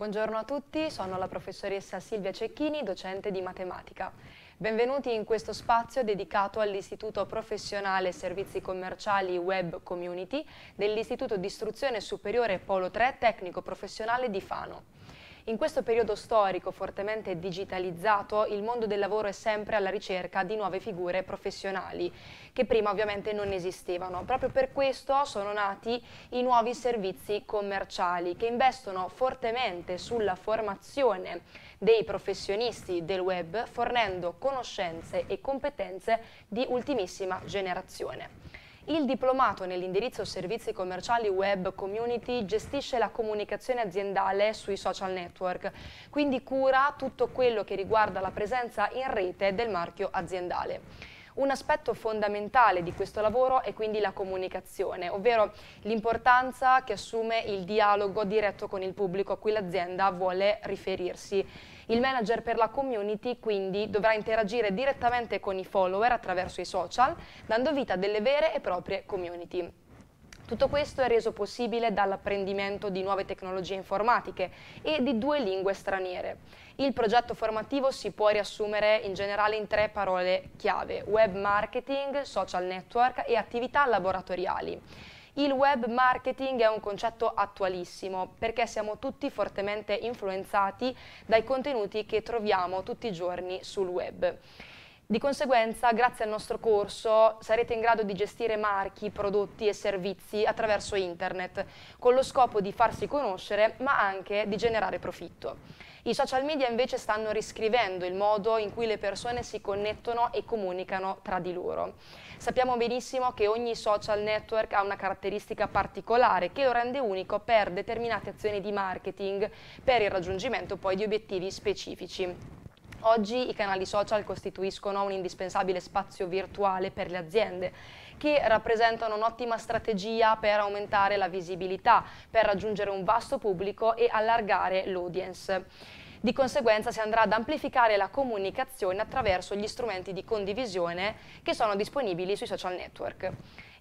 Buongiorno a tutti, sono la professoressa Silvia Cecchini, docente di matematica. Benvenuti in questo spazio dedicato all'Istituto Professionale Servizi Commerciali Web Community dell'Istituto di Istruzione Superiore Polo 3 Tecnico Professionale di Fano. In questo periodo storico fortemente digitalizzato, il mondo del lavoro è sempre alla ricerca di nuove figure professionali, che prima ovviamente non esistevano. Proprio per questo sono nati i nuovi servizi commerciali, che investono fortemente sulla formazione dei professionisti del web, fornendo conoscenze e competenze di ultimissima generazione. Il diplomato nell'indirizzo servizi commerciali web community gestisce la comunicazione aziendale sui social network, quindi cura tutto quello che riguarda la presenza in rete del marchio aziendale. Un aspetto fondamentale di questo lavoro è quindi la comunicazione, ovvero l'importanza che assume il dialogo diretto con il pubblico a cui l'azienda vuole riferirsi. Il manager per la community quindi dovrà interagire direttamente con i follower attraverso i social, dando vita a delle vere e proprie community. Tutto questo è reso possibile dall'apprendimento di nuove tecnologie informatiche e di due lingue straniere. Il progetto formativo si può riassumere in generale in tre parole chiave, web marketing, social network e attività laboratoriali. Il web marketing è un concetto attualissimo perché siamo tutti fortemente influenzati dai contenuti che troviamo tutti i giorni sul web. Di conseguenza, grazie al nostro corso, sarete in grado di gestire marchi, prodotti e servizi attraverso internet, con lo scopo di farsi conoscere, ma anche di generare profitto. I social media invece stanno riscrivendo il modo in cui le persone si connettono e comunicano tra di loro. Sappiamo benissimo che ogni social network ha una caratteristica particolare che lo rende unico per determinate azioni di marketing, per il raggiungimento poi di obiettivi specifici. Oggi i canali social costituiscono un indispensabile spazio virtuale per le aziende che rappresentano un'ottima strategia per aumentare la visibilità, per raggiungere un vasto pubblico e allargare l'audience. Di conseguenza si andrà ad amplificare la comunicazione attraverso gli strumenti di condivisione che sono disponibili sui social network.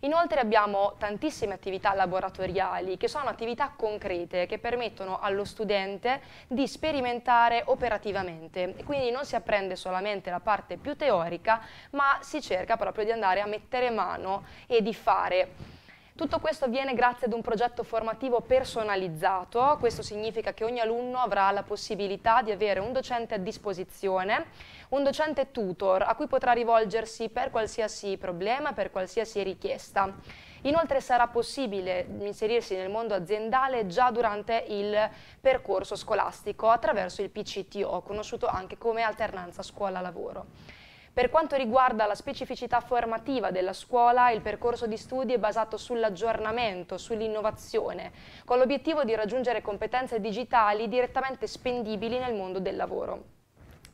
Inoltre abbiamo tantissime attività laboratoriali che sono attività concrete che permettono allo studente di sperimentare operativamente quindi non si apprende solamente la parte più teorica ma si cerca proprio di andare a mettere mano e di fare tutto questo avviene grazie ad un progetto formativo personalizzato, questo significa che ogni alunno avrà la possibilità di avere un docente a disposizione, un docente tutor a cui potrà rivolgersi per qualsiasi problema, per qualsiasi richiesta. Inoltre sarà possibile inserirsi nel mondo aziendale già durante il percorso scolastico attraverso il PCTO, conosciuto anche come alternanza scuola-lavoro. Per quanto riguarda la specificità formativa della scuola, il percorso di studi è basato sull'aggiornamento, sull'innovazione, con l'obiettivo di raggiungere competenze digitali direttamente spendibili nel mondo del lavoro.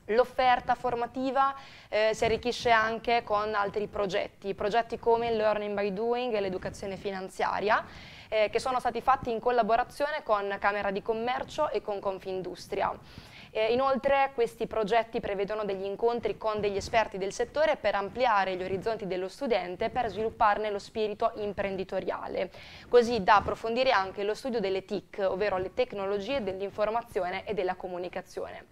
L'offerta formativa eh, si arricchisce anche con altri progetti, progetti come il Learning by Doing e l'educazione finanziaria, eh, che sono stati fatti in collaborazione con Camera di Commercio e con Confindustria. Eh, inoltre questi progetti prevedono degli incontri con degli esperti del settore per ampliare gli orizzonti dello studente per svilupparne lo spirito imprenditoriale, così da approfondire anche lo studio delle TIC, ovvero le tecnologie dell'informazione e della comunicazione.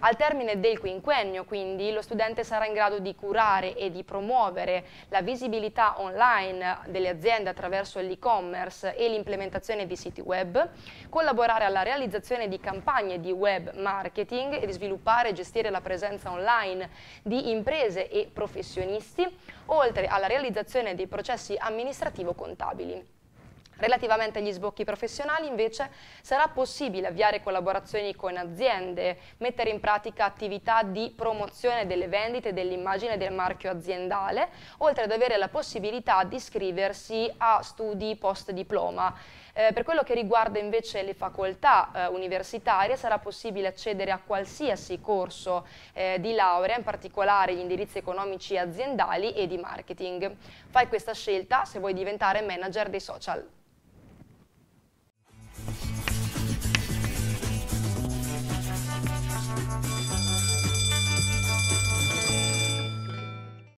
Al termine del quinquennio, quindi, lo studente sarà in grado di curare e di promuovere la visibilità online delle aziende attraverso l'e-commerce e l'implementazione di siti web, collaborare alla realizzazione di campagne di web marketing e sviluppare e gestire la presenza online di imprese e professionisti, oltre alla realizzazione dei processi amministrativo-contabili. Relativamente agli sbocchi professionali invece sarà possibile avviare collaborazioni con aziende, mettere in pratica attività di promozione delle vendite, e dell'immagine del marchio aziendale, oltre ad avere la possibilità di iscriversi a studi post diploma. Eh, per quello che riguarda invece le facoltà eh, universitarie sarà possibile accedere a qualsiasi corso eh, di laurea, in particolare gli indirizzi economici aziendali e di marketing. Fai questa scelta se vuoi diventare manager dei social.